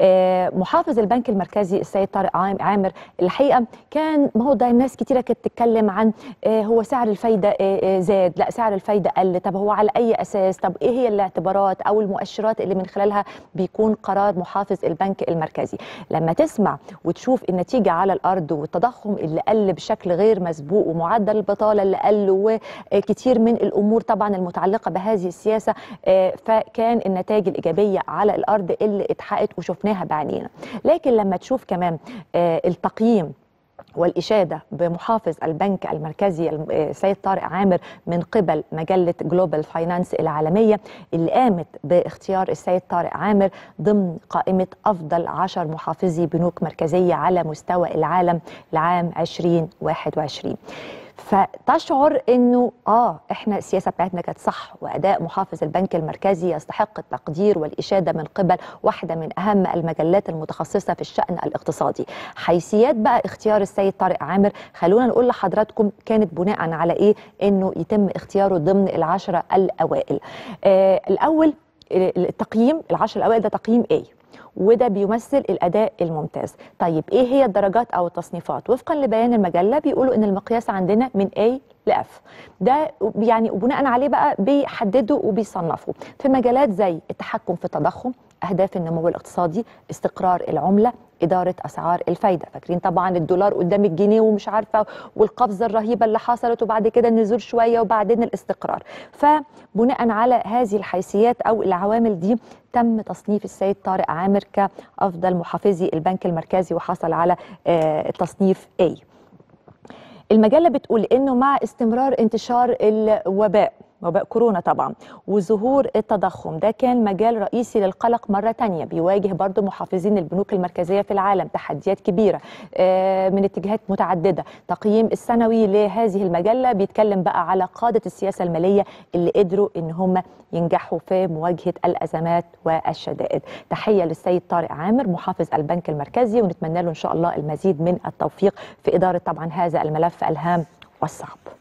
آه، محافظ البنك المركزي السيد طارق عامر الحقيقه كان ما هو ده الناس كتيره كانت تتكلم عن آه، هو سعر الفايده آه، زاد لا سعر الفايده قل طب هو على اي اساس طب ايه هي الاعتبارات او المؤشرات اللي من خلالها بيكون قرار محافظ البنك المركزي لما تسمع وتشوف النتيجه على الارض والتضخم اللي قل بشكل غير مسبوق ومعدل البطاله اللي قل وكتير من الامور طبعا المتعلقه بهذه السياسه فكان النتائج الايجابيه على الارض اللي اتحققت وشفنا شفناها بعينينا لكن لما تشوف كمان آه، التقييم والإشادة بمحافظ البنك المركزي السيد آه، طارق عامر من قبل مجلة جلوبال فاينانس العالمية اللي قامت باختيار السيد طارق عامر ضمن قائمة أفضل عشر محافظي بنوك مركزية على مستوى العالم لعام 2021 فتشعر انه اه احنا السياسه بتاعتنا كانت صح واداء محافظ البنك المركزي يستحق التقدير والاشاده من قبل واحده من اهم المجلات المتخصصه في الشان الاقتصادي. حيثيات بقى اختيار السيد طارق عامر خلونا نقول لحضراتكم كانت بناء على ايه؟ انه يتم اختياره ضمن العشره الاوائل. آه الاول آه، التقييم العشره الاوائل ده تقييم ايه؟ وده بيمثل الاداء الممتاز طيب ايه هي الدرجات او التصنيفات وفقا لبيان المجله بيقولوا ان المقياس عندنا من A لاف ده يعني بناء عليه بقى بيحددوا وبيصنفوا في مجالات زي التحكم في التضخم أهداف النمو الاقتصادي استقرار العملة إدارة أسعار الفايدة فاكرين طبعا الدولار قدام الجنيه ومش عارفة والقفزة الرهيبة اللي حصلت وبعد كده النزول شوية وبعدين الاستقرار فبناء على هذه الحيثيات أو العوامل دي تم تصنيف السيد طارق عامر كأفضل محافظي البنك المركزي وحصل على آه، تصنيف A المجلة بتقول إنه مع استمرار انتشار الوباء وباء كورونا طبعا وظهور التضخم ده كان مجال رئيسي للقلق مرة ثانيه بيواجه برضو محافظين البنوك المركزية في العالم تحديات كبيرة آه، من اتجاهات متعددة تقييم السنوي لهذه المجلة بيتكلم بقى على قادة السياسة المالية اللي قدروا ان هم ينجحوا في مواجهة الأزمات والشدائد تحية للسيد طارق عامر محافظ البنك المركزي ونتمنى له ان شاء الله المزيد من التوفيق في إدارة طبعا هذا الملف الهام والصعب